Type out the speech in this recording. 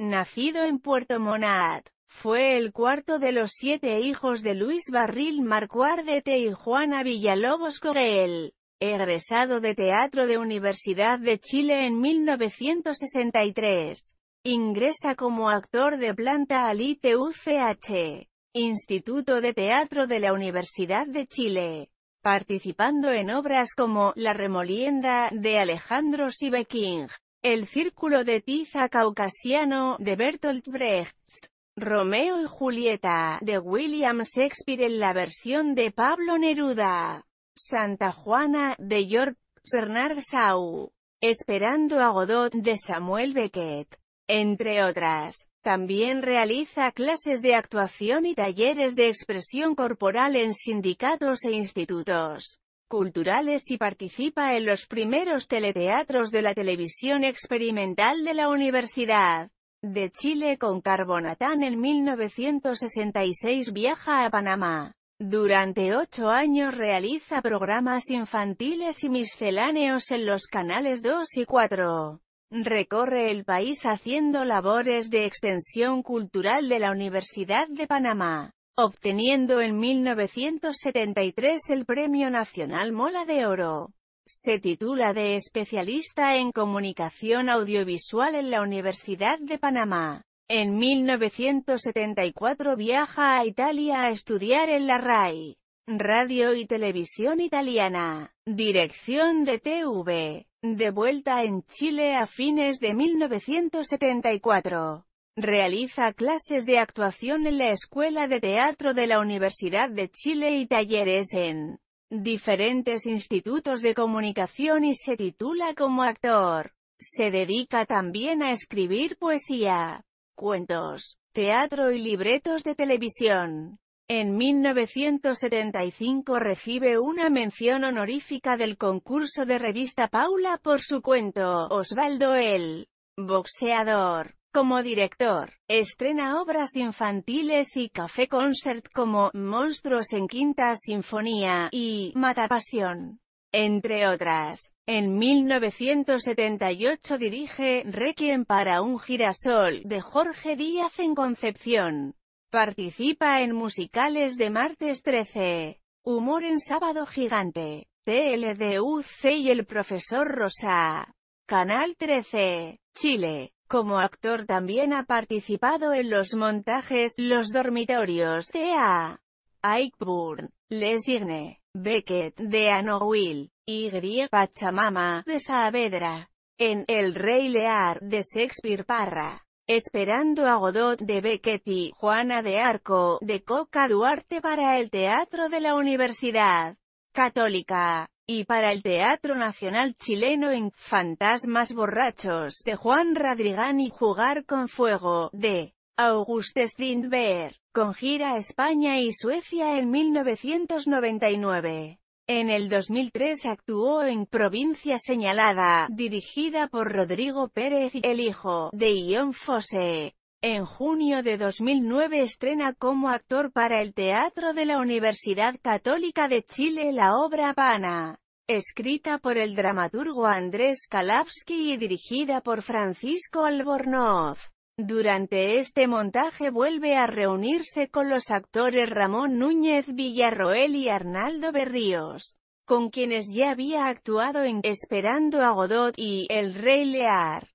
Nacido en Puerto Montt, fue el cuarto de los siete hijos de Luis Barril Marcuardete y Juana Villalobos Correel, egresado de Teatro de Universidad de Chile en 1963. Ingresa como actor de planta al ITUCH, Instituto de Teatro de la Universidad de Chile, participando en obras como La Remolienda, de Alejandro Sibeking, el Círculo de Tiza Caucasiano, de Bertolt Brecht. Romeo y Julieta, de William Shakespeare en la versión de Pablo Neruda. Santa Juana, de George Bernard Shaw. Esperando a Godot, de Samuel Beckett. Entre otras, también realiza clases de actuación y talleres de expresión corporal en sindicatos e institutos culturales y participa en los primeros teleteatros de la televisión experimental de la Universidad de Chile con Carbonatán en 1966 viaja a Panamá. Durante ocho años realiza programas infantiles y misceláneos en los canales 2 y 4. Recorre el país haciendo labores de extensión cultural de la Universidad de Panamá obteniendo en 1973 el Premio Nacional Mola de Oro. Se titula de especialista en comunicación audiovisual en la Universidad de Panamá. En 1974 viaja a Italia a estudiar en la RAI, Radio y Televisión Italiana, Dirección de TV, de vuelta en Chile a fines de 1974. Realiza clases de actuación en la Escuela de Teatro de la Universidad de Chile y talleres en diferentes institutos de comunicación y se titula como actor. Se dedica también a escribir poesía, cuentos, teatro y libretos de televisión. En 1975 recibe una mención honorífica del concurso de revista Paula por su cuento, Osvaldo el Boxeador como director. Estrena obras infantiles y Café Concert como Monstruos en Quinta Sinfonía y «Mata Pasión». entre otras. En 1978 dirige Requiem para un girasol, de Jorge Díaz en Concepción. Participa en musicales de Martes 13, Humor en Sábado Gigante, TLDUC y El Profesor Rosa. Canal 13, Chile. Como actor también ha participado en los montajes Los dormitorios de A. Aykburn, Lesigne, Beckett, de Anowil, y Pachamama, de Saavedra. En El Rey Lear, de Shakespeare Parra. Esperando a Godot de Beckett y Juana de Arco, de Coca Duarte para el Teatro de la Universidad Católica y para el Teatro Nacional Chileno en Fantasmas Borrachos de Juan Radrigán y Jugar con Fuego, de Auguste Strindberg, con gira España y Suecia en 1999. En el 2003 actuó en Provincia Señalada, dirigida por Rodrigo Pérez El Hijo, de Ion Fosse, en junio de 2009 estrena como actor para el Teatro de la Universidad Católica de Chile la obra Pana, escrita por el dramaturgo Andrés Kalapsky y dirigida por Francisco Albornoz. Durante este montaje vuelve a reunirse con los actores Ramón Núñez Villarroel y Arnaldo Berríos, con quienes ya había actuado en Esperando a Godot y El Rey Lear.